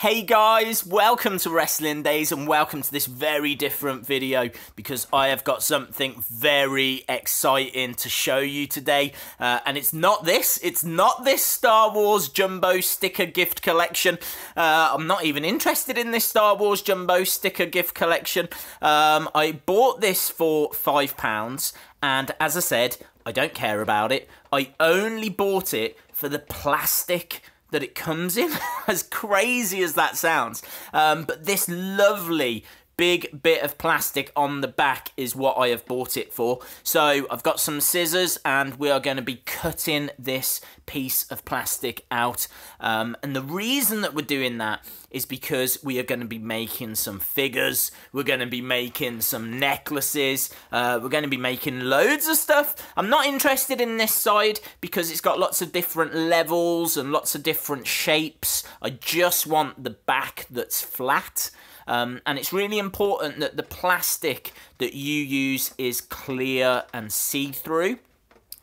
Hey guys, welcome to Wrestling Days and welcome to this very different video because I have got something very exciting to show you today. Uh, and it's not this, it's not this Star Wars Jumbo Sticker Gift Collection. Uh, I'm not even interested in this Star Wars Jumbo Sticker Gift Collection. Um, I bought this for £5 and as I said, I don't care about it. I only bought it for the plastic that it comes in, as crazy as that sounds. Um, but this lovely big bit of plastic on the back is what I have bought it for. So I've got some scissors and we are going to be cutting this piece of plastic out. Um, and the reason that we're doing that is because we are going to be making some figures, we're going to be making some necklaces, uh, we're going to be making loads of stuff. I'm not interested in this side because it's got lots of different levels and lots of different shapes. I just want the back that's flat. Um, and it's really important that the plastic that you use is clear and see-through.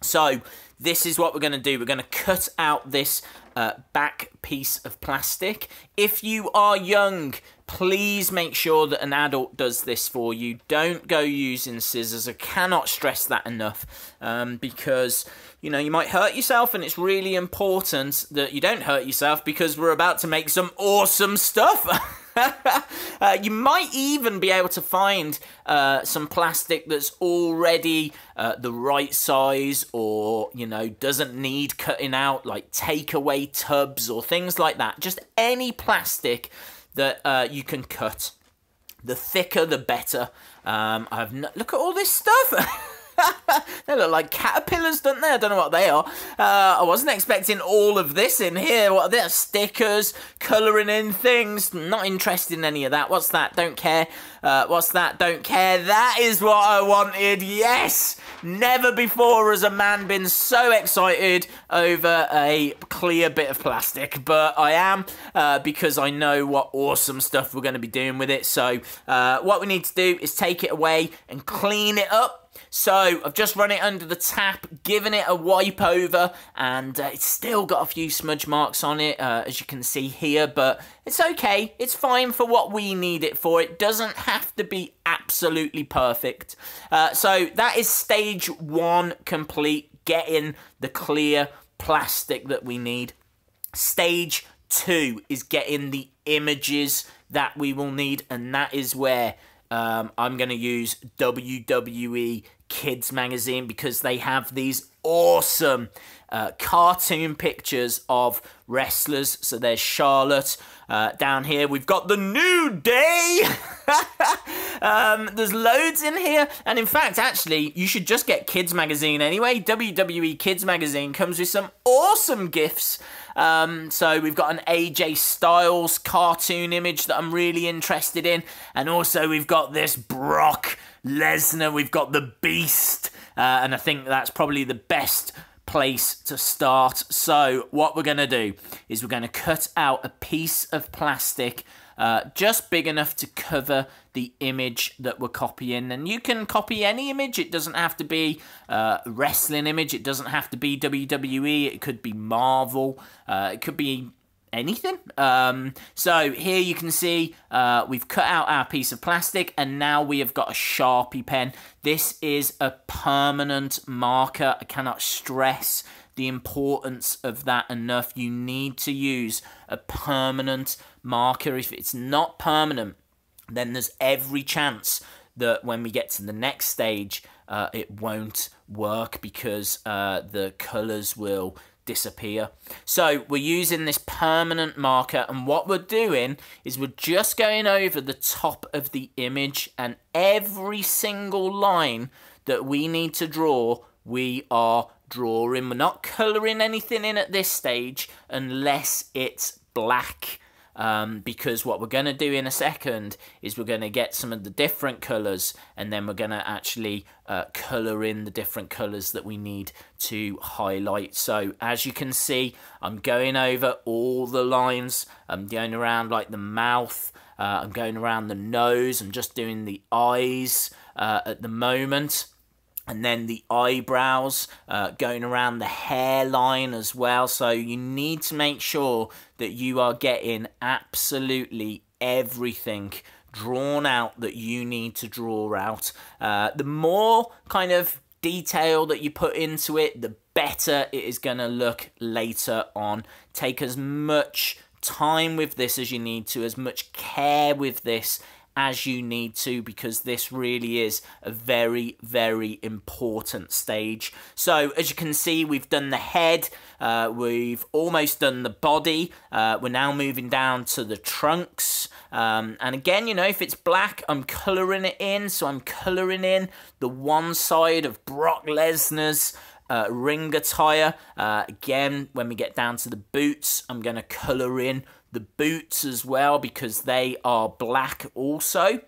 So this is what we're going to do. We're going to cut out this uh, back piece of plastic. If you are young, please make sure that an adult does this for you. Don't go using scissors. I cannot stress that enough um, because, you know, you might hurt yourself and it's really important that you don't hurt yourself because we're about to make some awesome stuff. uh, you might even be able to find uh, some plastic that's already uh, the right size or, you know, doesn't need cutting out, like takeaway tubs or things like that. Just any plastic that uh, you can cut. The thicker, the better. Um, I've no look at all this stuff. they look like caterpillars, don't they? I don't know what they are. Uh, I wasn't expecting all of this in here. What are they? Stickers, colouring in things. Not interested in any of that. What's that? Don't care. Uh, what's that? Don't care. That is what I wanted. Yes! Never before has a man been so excited over a clear bit of plastic, but I am uh, because I know what awesome stuff we're going to be doing with it. So, uh, what we need to do is take it away and clean it up so I've just run it under the tap, given it a wipe over, and uh, it's still got a few smudge marks on it, uh, as you can see here, but it's okay. It's fine for what we need it for. It doesn't have to be absolutely perfect. Uh, so that is stage one complete, getting the clear plastic that we need. Stage two is getting the images that we will need, and that is where um, I'm going to use WWE Kids Magazine because they have these awesome uh, cartoon pictures of wrestlers. So there's Charlotte uh, down here. We've got the New Day. um, there's loads in here. And in fact, actually, you should just get Kids Magazine anyway. WWE Kids Magazine comes with some awesome gifts. Um, so we've got an AJ Styles cartoon image that I'm really interested in. And also, we've got this Brock Lesnar. We've got the Beast. Uh, and I think that's probably the best place to start. So, what we're going to do is we're going to cut out a piece of plastic uh, just big enough to cover the image that we're copying. And you can copy any image, it doesn't have to be uh, wrestling image, it doesn't have to be WWE, it could be Marvel, uh, it could be anything. Um, so here you can see uh, we've cut out our piece of plastic and now we have got a Sharpie pen. This is a permanent marker. I cannot stress the importance of that enough. You need to use a permanent marker. If it's not permanent, then there's every chance that when we get to the next stage, uh, it won't work because uh, the colors will disappear. So we're using this permanent marker and what we're doing is we're just going over the top of the image and every single line that we need to draw, we are drawing. We're not colouring anything in at this stage unless it's black um, because what we're going to do in a second is we're going to get some of the different colors and then we're going to actually uh, color in the different colors that we need to highlight. So as you can see, I'm going over all the lines. I'm going around like the mouth. Uh, I'm going around the nose. I'm just doing the eyes uh, at the moment and then the eyebrows uh, going around the hairline as well. So you need to make sure that you are getting absolutely everything drawn out that you need to draw out. Uh, the more kind of detail that you put into it, the better it is going to look later on. Take as much time with this as you need to, as much care with this as you need to because this really is a very, very important stage. So as you can see, we've done the head, uh, we've almost done the body, uh, we're now moving down to the trunks. Um, and again, you know, if it's black, I'm colouring it in. So I'm colouring in the one side of Brock Lesnar's uh, ring attire. Uh, again, when we get down to the boots, I'm going to colour in the boots as well because they are black also.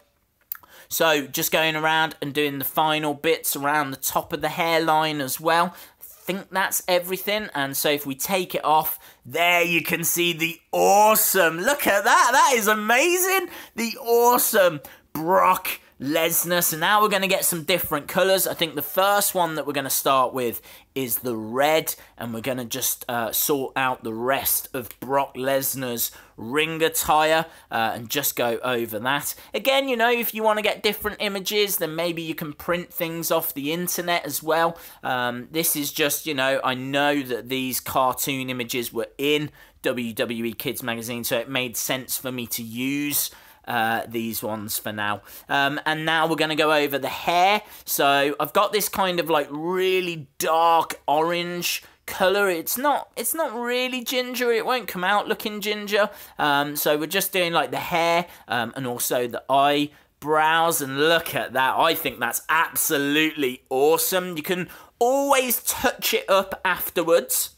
So just going around and doing the final bits around the top of the hairline as well. I think that's everything. And so if we take it off, there you can see the awesome, look at that, that is amazing. The awesome Brock Lesnar. So now we're going to get some different colours. I think the first one that we're going to start with is the red, and we're going to just uh, sort out the rest of Brock Lesnar's ring attire uh, and just go over that. Again, you know, if you want to get different images, then maybe you can print things off the internet as well. Um, this is just, you know, I know that these cartoon images were in WWE Kids magazine, so it made sense for me to use. Uh, these ones for now. Um, and now we're going to go over the hair. So I've got this kind of like really dark orange color it's not it's not really ginger it won't come out looking ginger um, so we're just doing like the hair um, and also the eye brows and look at that i think that's absolutely awesome you can always touch it up afterwards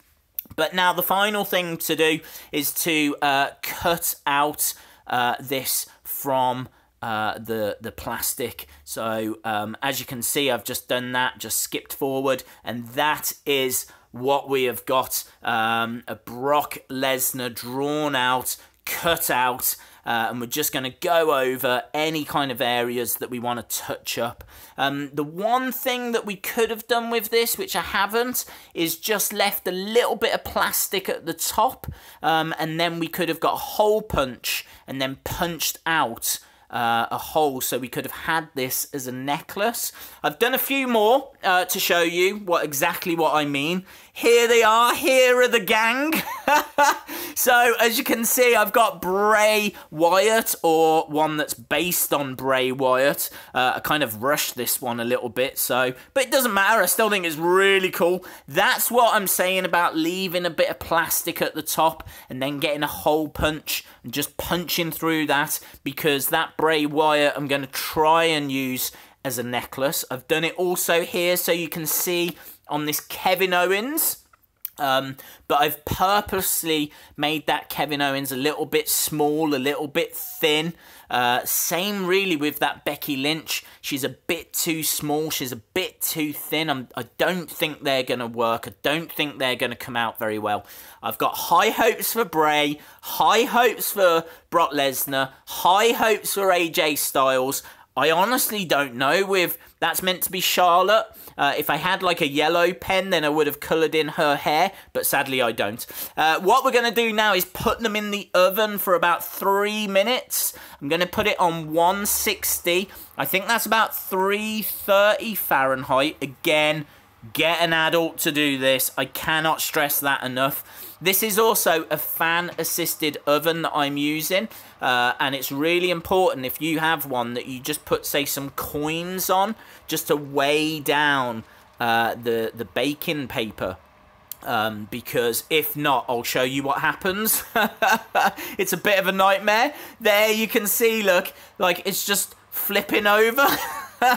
but now the final thing to do is to uh, cut out uh, this from uh, the the plastic so um, as you can see I've just done that just skipped forward and that is what we have got um, a Brock Lesnar drawn out cut out uh, and we're just going to go over any kind of areas that we want to touch up. Um, the one thing that we could have done with this, which I haven't, is just left a little bit of plastic at the top um, and then we could have got a hole punch and then punched out uh, a hole so we could have had this as a necklace. I've done a few more uh, to show you what exactly what I mean. Here they are, here are the gang. so, as you can see, I've got Bray Wyatt, or one that's based on Bray Wyatt. Uh, I kind of rushed this one a little bit, so. But it doesn't matter, I still think it's really cool. That's what I'm saying about leaving a bit of plastic at the top and then getting a hole punch and just punching through that because that Bray Wyatt I'm going to try and use as a necklace. I've done it also here so you can see on this Kevin Owens um, but I've purposely made that Kevin Owens a little bit small, a little bit thin. Uh, same really with that Becky Lynch. She's a bit too small. She's a bit too thin. I'm, I do not think they're going to work. I don't think they're going to come out very well. I've got high hopes for Bray, high hopes for Brock Lesnar, high hopes for AJ Styles, I honestly don't know with that's meant to be Charlotte. Uh, if I had like a yellow pen, then I would have coloured in her hair, but sadly I don't. Uh, what we're going to do now is put them in the oven for about three minutes. I'm going to put it on 160. I think that's about 330 Fahrenheit. Again, get an adult to do this. I cannot stress that enough. This is also a fan-assisted oven that I'm using, uh, and it's really important if you have one that you just put, say, some coins on just to weigh down uh, the, the baking paper um, because if not, I'll show you what happens. it's a bit of a nightmare. There you can see, look, like it's just flipping over.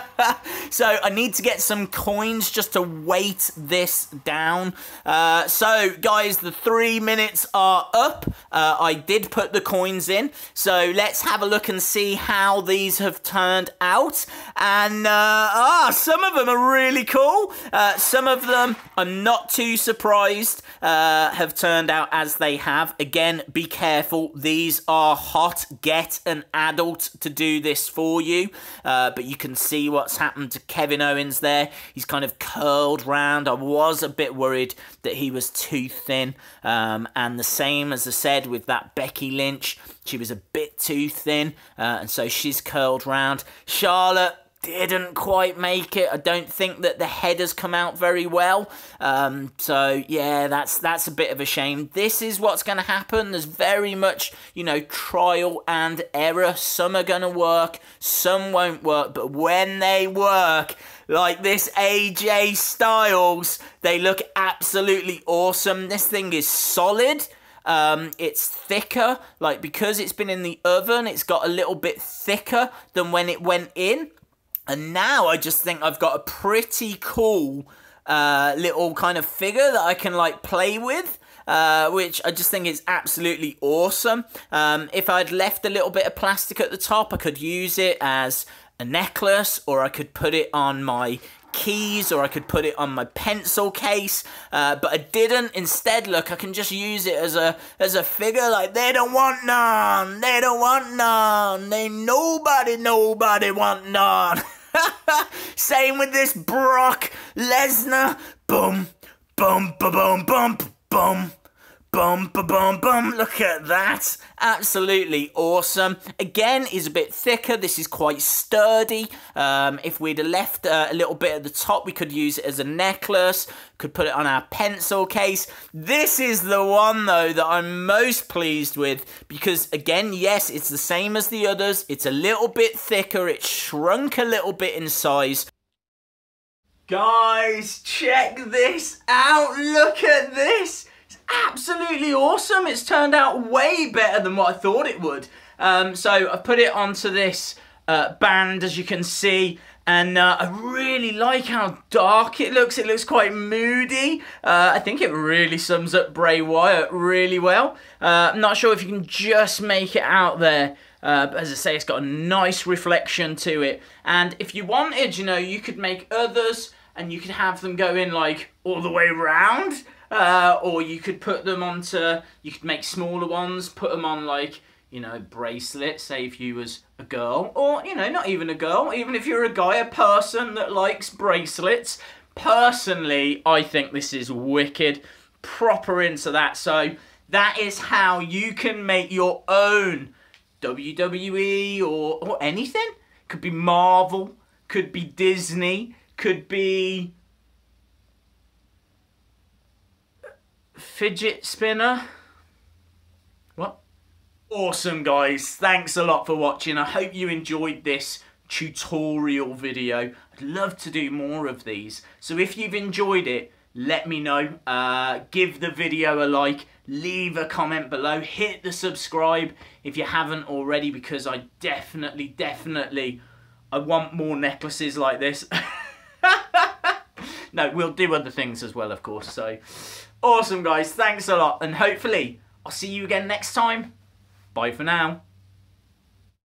so I need to get some coins just to weight this down. Uh, so, guys, the three minutes are up. Uh, I did put the coins in. So let's have a look and see how these have turned out. And, uh, ah, some of them are really cool. Uh, some of them, I'm not too surprised, uh, have turned out as they have. Again, be careful. These are hot. Get an adult to do this for you. Uh, but you can see see what's happened to Kevin Owens there. He's kind of curled round. I was a bit worried that he was too thin. Um, and the same as I said with that Becky Lynch, she was a bit too thin. Uh, and so she's curled round. Charlotte didn't quite make it. I don't think that the head has come out very well. Um, so yeah, that's that's a bit of a shame. This is what's going to happen. There's very much you know trial and error. Some are going to work, some won't work. But when they work, like this AJ Styles, they look absolutely awesome. This thing is solid. Um, it's thicker, like because it's been in the oven, it's got a little bit thicker than when it went in. And now I just think I've got a pretty cool uh, little kind of figure that I can like play with. Uh, which I just think is absolutely awesome. Um, if I'd left a little bit of plastic at the top, I could use it as a necklace or I could put it on my keys or I could put it on my pencil case, uh, but I didn't. Instead, look, I can just use it as a as a figure. Like they don't want none, they don't want none, they nobody nobody want none. Same with this Brock Lesnar. Boom, boom, boom, boom, boom, boom. Boom, bum boom, boom. Look at that. Absolutely awesome. Again, is a bit thicker. This is quite sturdy. Um, if we'd left uh, a little bit at the top, we could use it as a necklace. Could put it on our pencil case. This is the one, though, that I'm most pleased with because, again, yes, it's the same as the others. It's a little bit thicker. It's shrunk a little bit in size. Guys, check this out. Look at this. It's absolutely awesome. It's turned out way better than what I thought it would. Um, so I put it onto this uh, band, as you can see, and uh, I really like how dark it looks. It looks quite moody. Uh, I think it really sums up Bray Wyatt really well. Uh, I'm not sure if you can just make it out there. Uh, but as I say, it's got a nice reflection to it. And if you wanted, you know, you could make others and you could have them go in like all the way around. Uh, or you could put them onto, you could make smaller ones, put them on like, you know, bracelets. say if you was a girl, or, you know, not even a girl, even if you're a guy, a person that likes bracelets. Personally, I think this is wicked, proper into that. So that is how you can make your own WWE or, or anything. Could be Marvel, could be Disney, could be fidget spinner. What? Awesome guys, thanks a lot for watching. I hope you enjoyed this tutorial video. I'd love to do more of these. So if you've enjoyed it, let me know. Uh, give the video a like, leave a comment below, hit the subscribe if you haven't already because I definitely, definitely, I want more necklaces like this. no, we'll do other things as well, of course. So Awesome, guys. Thanks a lot. And hopefully, I'll see you again next time. Bye for now.